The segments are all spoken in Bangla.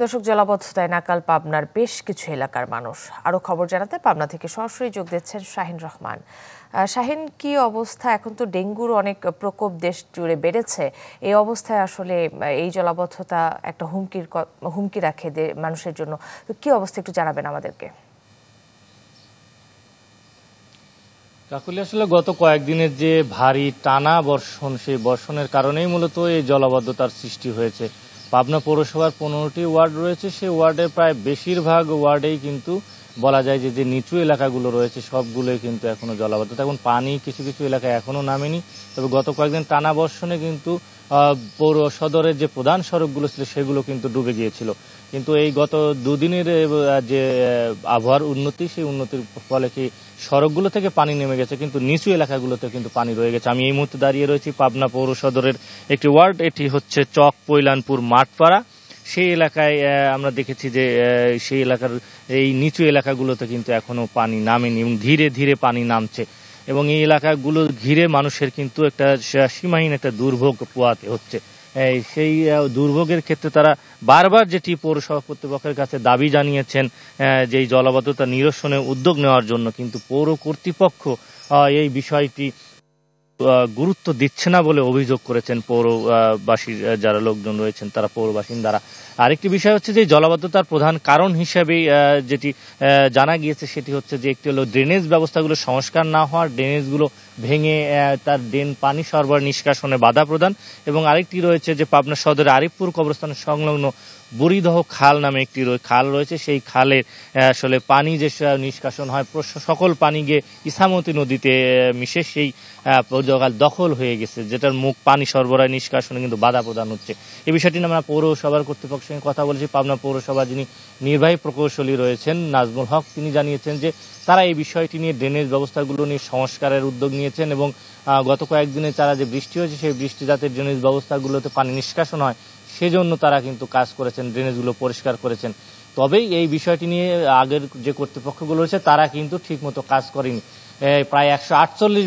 দর্শক জলাবদ্ধতায় নাকাল পাবনার বেশ কিছু এলাকার মানুষ আরো খবর জানাতে পাবনা থেকে সরাসরি যোগ দিচ্ছেন শাহিন রহমান শাহিন কি অবস্থা এখন তো ডেঙ্গুর অনেক প্রকোপ দেশ জুড়ে বেড়েছে এই অবস্থায় আসলে এই জলাবদ্ধতা একটা হুমকির হুমকি রাখে মানুষের জন্য তো কী অবস্থা একটু জানাবেন আমাদেরকে কাকুলি আসলে গত কয়েকদিনের যে ভারী টানা বর্ষণ সেই বর্ষণের কারণেই মূলত এই জলাবদ্ধতার সৃষ্টি হয়েছে পাবনা পৌরসভার পনেরোটি ওয়ার্ড রয়েছে সে ওয়ার্ডে প্রায় বেশিরভাগ ওয়ার্ডেই কিন্তু বলা যায় যে যে নিচু এলাকাগুলো রয়েছে সবগুলোই কিন্তু এখনো জলাবদ্ধ এখন পানি কিছু কিছু এলাকায় এখনো নামেনি তবে গত কয়েকদিন টানা বর্ষণে কিন্তু পৌর সদরের যে প্রধান সড়কগুলো ছিল সেগুলো কিন্তু ডুবে গিয়েছিল কিন্তু এই গত দুদিনের যে আবহাওয়ার উন্নতি সেই উন্নতির ফলে কি সড়কগুলো থেকে পানি নেমে গেছে কিন্তু নিচু এলাকাগুলোতে কিন্তু পানি রয়ে গেছে আমি এই মুহূর্তে দাঁড়িয়ে রয়েছি পাবনা পৌর সদরের একটি ওয়ার্ড এটি হচ্ছে চক পৈলানপুর মাঠ ভাটপাড়া সেই এলাকায় আমরা দেখেছি যে সেই এলাকার এই নিচু এলাকাগুলোতে কিন্তু এখনও পানি নামেনি এবং ধীরে ধীরে পানি নামছে এবং এই এলাকাগুলো ঘিরে মানুষের কিন্তু একটা সীমাহীন একটা দুর্ভোগ পোয়াতে হচ্ছে সেই দুর্ভোগের ক্ষেত্রে তারা বারবার যেটি পৌরসভা কর্তৃপক্ষের কাছে দাবি জানিয়েছেন যে জলবদ্ধতা নিরসনে উদ্যোগ নেওয়ার জন্য কিন্তু পৌর কর্তৃপক্ষ এই বিষয়টি গুরুত্ব দিচ্ছে না বলে অভিযোগ করেছেন পৌরবাসীর যারা লোকজন রয়েছেন তারা পৌর বাসিন্দারা আরেকটি বিষয় হচ্ছে যে জলাবদ্ধতার প্রধান কারণ হিসেবে যেটি জানা গিয়েছে সেটি হচ্ছে যে একটি হলো ড্রেনেজ ব্যবস্থাগুলো সংস্কার না হওয়ার ড্রেনেজগুলো ভেঙে তার ড্রেন পানি সরবরাহ নিষ্কাশনে বাধা প্রদান এবং আরেকটি রয়েছে যে পাবনা সদরের আরিফপুর কবরস্থানের সংলগ্ন বুড়িদহ খাল নামে একটি খাল রয়েছে সেই খালের আসলে পানি যে নিষ্কাশন হয় সকল পানি গিয়ে ইসামতি নদীতে মিশে সেই জগাল দখল হয়ে গেছে যেটার মুখ পানি সরবরাহ নিষ্কাশনে কিন্তু বাধা প্রদান হচ্ছে এই বিষয়টি নিয়ে আমরা পৌরসভার কর্তৃপক্ষের সঙ্গে কথা বলেছি পাবনা পৌরসভা যিনি নির্বাহী প্রকৌশলী রয়েছেন নাজমুল হক তিনি জানিয়েছেন যে তারা এই বিষয়টি নিয়ে ড্রেনেজ ব্যবস্থাগুলো নিয়ে সংস্কারের উদ্যোগ নিয়ে পেয়েছেন এবং গত কয়েকদিনে তারা যে বৃষ্টি হয়েছে সেই বৃষ্টি যাতে ড্রেনেজ ব্যবস্থাগুলোতে পানি নিষ্কাশন হয় সেজন্য তারা কিন্তু কাজ করেছেন ড্রেনেজগুলো পরিষ্কার করেছেন তবেই এই বিষয়টি নিয়ে আগের যে কর্তৃপক্ষগুলো রয়েছে তারা কিন্তু ঠিকমতো কাজ করেনি প্রায় একশো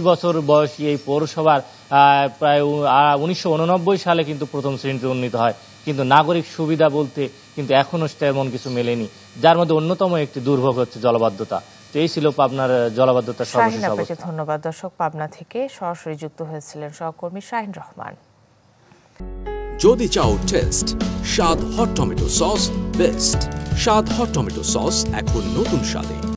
বছর বয়সী এই পৌরসভার প্রায় উনিশশো সালে কিন্তু প্রথম শ্রেণীতে উন্নীত হয় কিন্তু নাগরিক সুবিধা বলতে কিন্তু এখনও তেমন কিছু মেলেনি যার মধ্যে অন্যতম একটি দুর্ভোগ হচ্ছে জলবদ্ধতা তো এই ছিল পাবনার জলাবদ্ধতা সর্বশেষ ধন্যবাদ দর্শক পাবনা থেকে সরাসরি যুক্ত হয়েছিলেন সহকর্মী শাহিন রহমান যদি চাও টেস্ট স্বাদ হট টমেটো সস বেস্ট স্বাদ হট টমেটো সস এখন নতুন স্বাদে